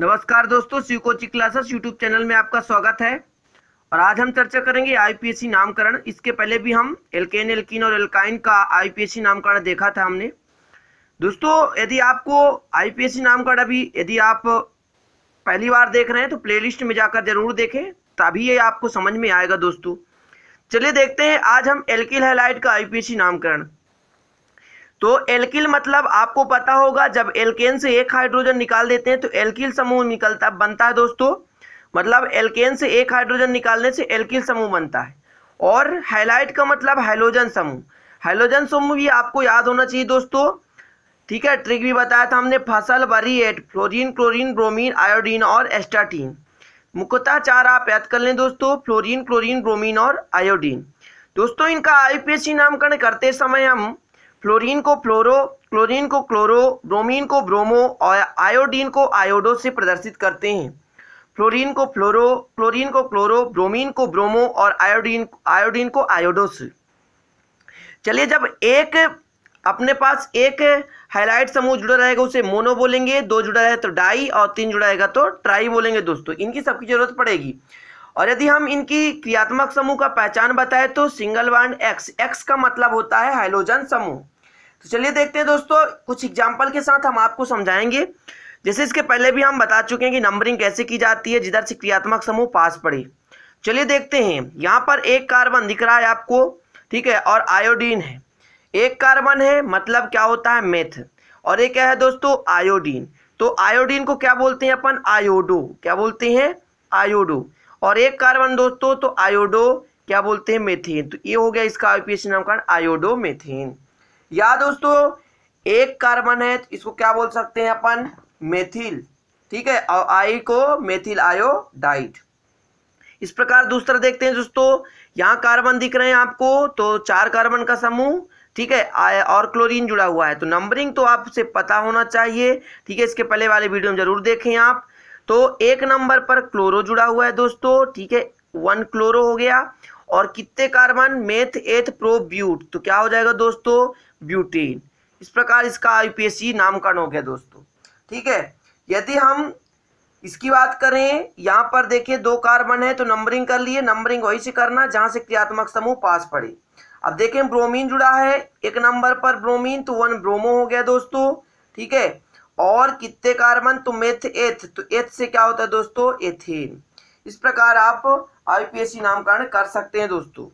नमस्कार दोस्तों C coaching classes YouTube channel में आपका स्वागत है और आज हम चर्चा करेंगे आईपीएससी नामकरण इसके पहले भी हम एल्केन एल्किन और एल्काइन का आईपीएससी नामकरण देखा था हमने दोस्तों यदि आपको आईपीएससी नामकरण अभी यदि आप पहली बार देख रहे हैं तो प्ले में जाकर जरूर देखें तभी ये आपको समझ में आएगा दोस्तों चलिए देखते हैं आज हम एल्किल हेलाइट का आईपीएससी नामकरण तो एल्किल मतलब आपको पता होगा जब एल्केन से एक हाइड्रोजन निकाल देते हैं तो एल्किल समूह निकलता बनता है दोस्तों मतलब एल्केन से एक हाइड्रोजन निकालने से एल्किल समूह बनता है और हाइलाइट का मतलब हाइलोजन समूह हाइलोजन समूह भी आपको याद होना चाहिए दोस्तों ठीक है ट्रिक भी बताया था हमने फसल बरीएट फ्लोरिन क्लोरिन ब्रोमिन आयोडीन और एस्टाटीन मुख्यतः चार आप याद कर लें दोस्तों फ्लोरिन क्लोरिन ब्रोमिन और आयोडीन दोस्तों इनका सी नामकरण करते समय हम फ्लोरीन को फ्लोरो क्लोरीन को क्लोरो ब्रोमीन को ब्रोमो और आयोडीन को आयोडो से प्रदर्शित करते हैं फ्लोरीन को फ्लोरो क्लोरीन को क्लोरो ब्रोमीन को ब्रोमो और आयोडीन आयोडीन को आयोडो से चलिए जब एक अपने पास एक हाईलाइट समूह जुड़ा रहेगा उसे मोनो बोलेंगे दो जुड़ा रहेगा तो डाई और तीन जुड़ा रहेगा तो ट्राई बोलेंगे दोस्तों इनकी सबकी जरूरत पड़ेगी और यदि हम इनकी क्रियात्मक समूह का पहचान बताएं तो सिंगल बाड एक्स एक्स का मतलब होता है हाइलोजन समूह तो चलिए देखते हैं दोस्तों कुछ एग्जाम्पल के साथ हम आपको समझाएंगे जैसे इसके पहले भी हम बता चुके हैं कि नंबरिंग कैसे की जाती है जिधर से क्रियात्मक समूह पास पड़े चलिए देखते हैं यहाँ पर एक कार्बन दिख रहा है आपको ठीक है और आयोडीन है एक कार्बन है मतलब क्या होता है मेथ और एक क्या है दोस्तों आयोडीन तो आयोडीन को क्या बोलते हैं अपन आयोडो क्या बोलते हैं आयोडो और एक कार्बन दोस्तों तो आयोडो क्या बोलते हैं मेथेन तो ये हो गया इसका आईपीएस नामकरण आयोडो मेथेन या दोस्तों एक कार्बन है इसको क्या बोल सकते हैं अपन मेथिल ठीक है और आई को मेथिल आयोडाइड इस प्रकार दूसरा देखते हैं दोस्तों यहाँ कार्बन दिख रहे हैं आपको तो चार कार्बन का समूह ठीक है और क्लोरीन जुड़ा हुआ है तो नंबरिंग तो आपसे पता होना चाहिए ठीक है इसके पहले वाले वीडियो में जरूर देखें आप तो एक नंबर पर क्लोरो जुड़ा हुआ है दोस्तों ठीक है वन क्लोरो हो गया और कितने कार्बन मेथ एथ प्रोब्यूट तो क्या हो जाएगा दोस्तों ब्यूटीन इस प्रकार इसका आईपीएससी नामकरण हो गया दोस्तों ठीक है यदि हम इसकी बात करें यहाँ पर देखें दो कार्बन है तो नंबरिंग कर लिए नंबरिंग वही से करना जहाँ से क्रियात्मक समूह पास पड़े अब देखें ब्रोमीन जुड़ा है एक नंबर पर ब्रोमीन तो वन ब्रोमो हो गया दोस्तों ठीक है और कितने कार्बन तो मेथ एथ तो एथ से क्या होता है दोस्तों एथेन इस प्रकार आप आईपीएससी नामकरण कर सकते हैं दोस्तों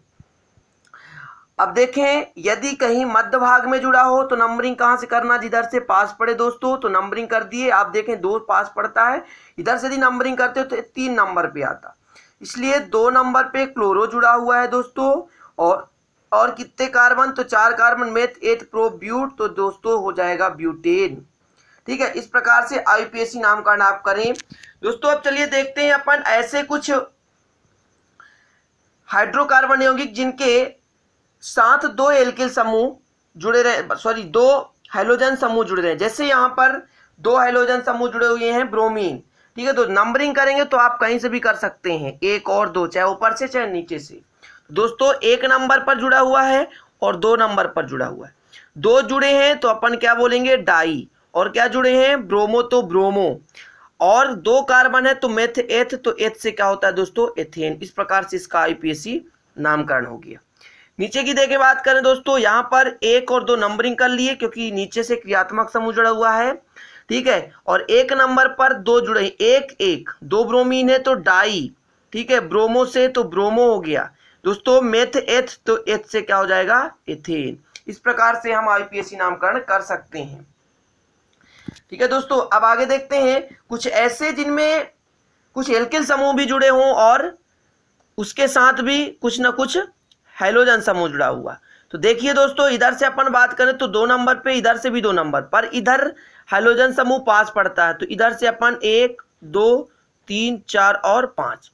अब देखें यदि कहीं मध्य भाग में जुड़ा हो तो नंबरिंग कहाँ से करना जिधर से पास पड़े दोस्तों तो नंबरिंग कर दिए आप देखें दो पास पड़ता है इधर से यदि नंबरिंग करते हो तो तीन नंबर पे आता इसलिए दो नंबर पे क्लोरो जुड़ा हुआ है दोस्तों और और कितने कार्बन तो चार carbon meth eth prop but तो दोस्तों हो जाएगा ब्यूटेन ठीक है इस प्रकार से आईपीएससी नामकरण आप करें दोस्तों अब चलिए देखते हैं अपन ऐसे कुछ हाइड्रोकार्बन यौगिक जिनके साथ दो एल्किल समूह जुड़े रहे सॉरी दो हाइलोजन समूह जुड़े रहे जैसे यहाँ पर दो हाइलोजन समूह जुड़े हुए हैं ब्रोमीन ठीक है तो नंबरिंग करेंगे तो आप कहीं से भी कर सकते हैं एक और दो चाहे ऊपर से चाहे नीचे से दोस्तों एक नंबर पर जुड़ा हुआ है और दो नंबर पर जुड़ा हुआ है दो जुड़े हैं तो अपन क्या बोलेंगे डाई और क्या जुड़े हैं ब्रोमो तो ब्रोमो और दो कार्बन है तो मेथ एथ तो एथ से क्या होता है दोस्तों एथेन इस प्रकार से इसका आईपीएससी नामकरण हो गया नीचे की देखे बात करें दोस्तों यहां पर एक और दो नंबरिंग कर लिए क्योंकि नीचे से क्रियात्मक समूह जुड़ा हुआ है ठीक है और एक नंबर पर दो जुड़े एक एक दो ब्रोमीन है तो डाई ठीक है ब्रोमो से तो ब्रोमो हो गया दोस्तों मेथ एथ तो एथ से क्या हो जाएगा एथेन इस प्रकार से हम आईपीएससी नामकरण कर सकते हैं ठीक है दोस्तों अब आगे देखते हैं कुछ ऐसे जिनमें कुछ एल्किल समूह भी जुड़े हों और उसके साथ भी कुछ ना कुछ हेलोजन समूह जुड़ा हुआ तो देखिए दोस्तों इधर से अपन बात करें तो दो नंबर पे इधर से भी दो नंबर पर इधर हेलोजन समूह पास पड़ता है तो इधर से अपन एक दो तीन चार और पांच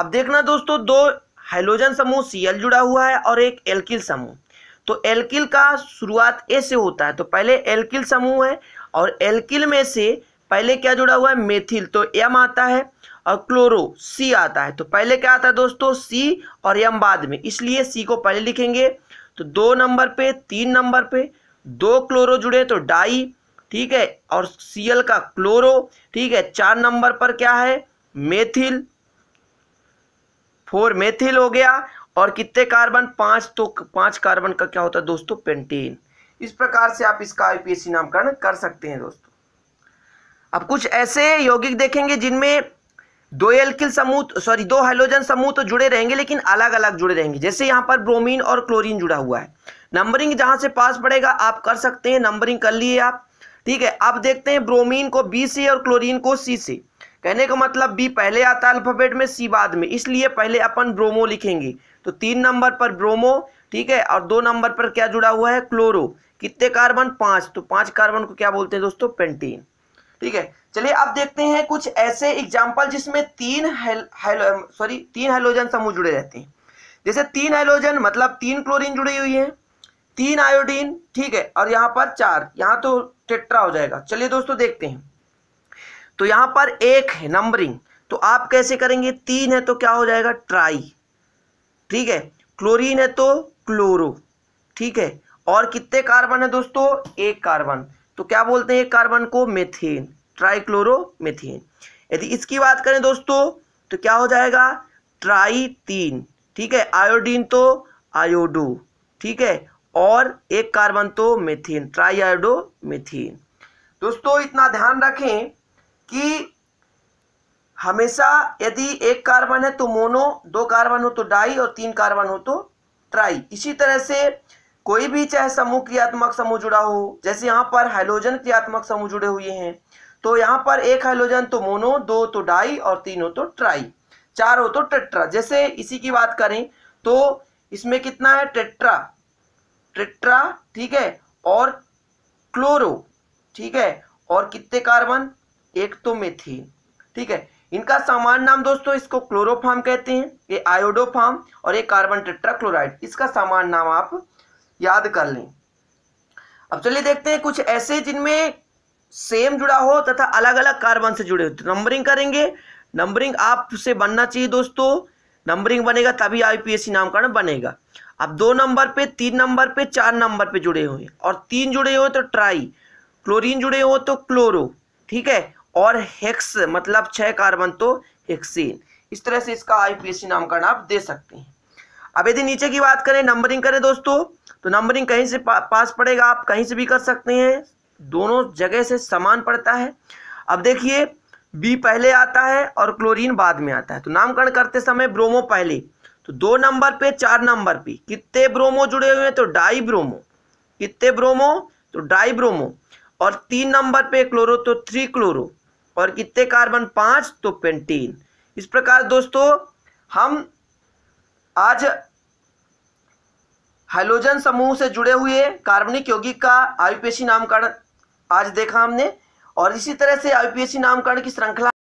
अब देखना दोस्तों दो हेलोजन समूह सीएल जुड़ा हुआ है और एक एल्किल समूह तो एल्किल का शुरुआत ए से होता है तो पहले एल्किल समूह है और एल्किल में से पहले क्या जुड़ा हुआ है मेथिल तो एम आता है और क्लोरो सी आता है तो पहले क्या आता है दोस्तों सी और एम बाद में इसलिए सी को पहले लिखेंगे तो दो नंबर पे तीन नंबर पे दो क्लोरो जुड़े तो डाई ठीक है और सी का क्लोरो ठीक है चार नंबर पर क्या है मेथिल फोर मेथिल हो गया और कितने कार्बन पांच तो पांच कार्बन का क्या होता है दोस्तों पेंटेन इस प्रकार से आप इसका आईपीएससी नामकरण कर सकते हैं दोस्तों अब कुछ ऐसे यौगिक देखेंगे जिनमें दो एल्किल समूह सॉरी दो हाइड्रोजन समूह तो जुड़े रहेंगे लेकिन अलग अलग जुड़े रहेंगे जैसे यहाँ पर ब्रोमीन और क्लोरीन जुड़ा हुआ है नंबरिंग जहां से पास पड़ेगा आप कर सकते हैं नंबरिंग कर लिए आप ठीक है अब देखते हैं ब्रोमीन को बी से और क्लोरीन को सी से कहने का मतलब बी पहले आता है अल्फ़ाबेट में सी बाद में इसलिए पहले अपन ब्रोमो लिखेंगे तो तीन नंबर पर ब्रोमो ठीक है और दो नंबर पर क्या जुड़ा हुआ है क्लोरो कितने कार्बन पांच तो पांच कार्बन को क्या बोलते हैं दोस्तों पेंटीन ठीक है चलिए अब देखते हैं कुछ ऐसे एग्जाम्पल जिसमें तीन सॉरी तीन हाइलोजन समूह जुड़े रहते हैं जैसे तीन हाइलोजन मतलब तीन क्लोरीन जुड़ी हुई है तीन आयोडीन ठीक है और यहाँ पर चार यहाँ तो टेट्रा हो जाएगा चलिए दोस्तों देखते हैं तो यहां पर एक है नंबरिंग तो आप कैसे करेंगे तीन है तो क्या हो जाएगा ट्राई ठीक है क्लोरीन है तो क्लोरो ठीक है और कितने कार्बन है दोस्तों एक कार्बन तो क्या बोलते हैं एक कार्बन को मेथेन मेथेन यदि इसकी बात करें दोस्तों तो क्या हो जाएगा ट्राई तीन ठीक है आयोडीन तो आयोडो ठीक है और एक कार्बन तो मेथेन ट्राई आयोडो मेथेन दोस्तों इतना ध्यान रखें कि हमेशा यदि एक कार्बन है तो मोनो दो कार्बन हो तो डाई और तीन कार्बन हो तो ट्राई इसी तरह से कोई भी चाहे समूह क्रियात्मक समूह जुड़ा हो जैसे यहाँ पर हाइलोजन क्रियात्मक समूह जुड़े हुए हैं तो यहाँ पर एक हाइलोजन तो मोनो दो तो डाई और तीन हो तो ट्राई चार हो तो टेट्रा जैसे इसी की बात करें तो इसमें कितना है टेट्रा टेट्रा ठीक है और क्लोरो ठीक है और कितने कार्बन एक तो मेथिन ठीक है इनका सामान्य नाम दोस्तों इसको क्लोरोफार्म कहते हैं ये आयोडोफार्म और ये कार्बन टेट्राक्लोराइड इसका सामान्य नाम आप याद कर लें अब चलिए देखते हैं कुछ ऐसे जिनमें सेम जुड़ा हो तथा अलग अलग कार्बन से जुड़े हो तो नंबरिंग करेंगे नंबरिंग आपसे बनना चाहिए दोस्तों नंबरिंग बनेगा तभी आईपीएससी नामकरण बनेगा अब दो नंबर पे तीन नंबर पे चार नंबर पे जुड़े हुए और तीन जुड़े हो तो ट्राई क्लोरीन जुड़े हो तो क्लोरो ठीक है और हेक्स मतलब छह कार्बन तो हेक्सीन इस तरह से इसका आईपीएसी नामकरण आप दे सकते हैं अब यदि नीचे की बात करें नंबरिंग करें दोस्तों तो नंबरिंग कहीं से पा, पास पड़ेगा आप कहीं से भी कर सकते हैं दोनों जगह से समान पड़ता है अब देखिए बी पहले आता है और क्लोरीन बाद में आता है तो नामकरण करते समय ब्रोमो पहले तो दो नंबर पे चार नंबर पे कितने ब्रोमो जुड़े हुए हैं तो डाई ब्रोमो कितने ब्रोमो तो डाई ब्रोमो और तीन नंबर पे क्लोरो तो थ्री क्लोरो और कितने कार्बन पांच तो पेंटीन इस प्रकार दोस्तों हम आज हाइड्रोजन समूह से जुड़े हुए कार्बनिक यौगिक का आईपीएसी नामकरण आज देखा हमने और इसी तरह से आईपीएसी नामकरण की श्रृंखला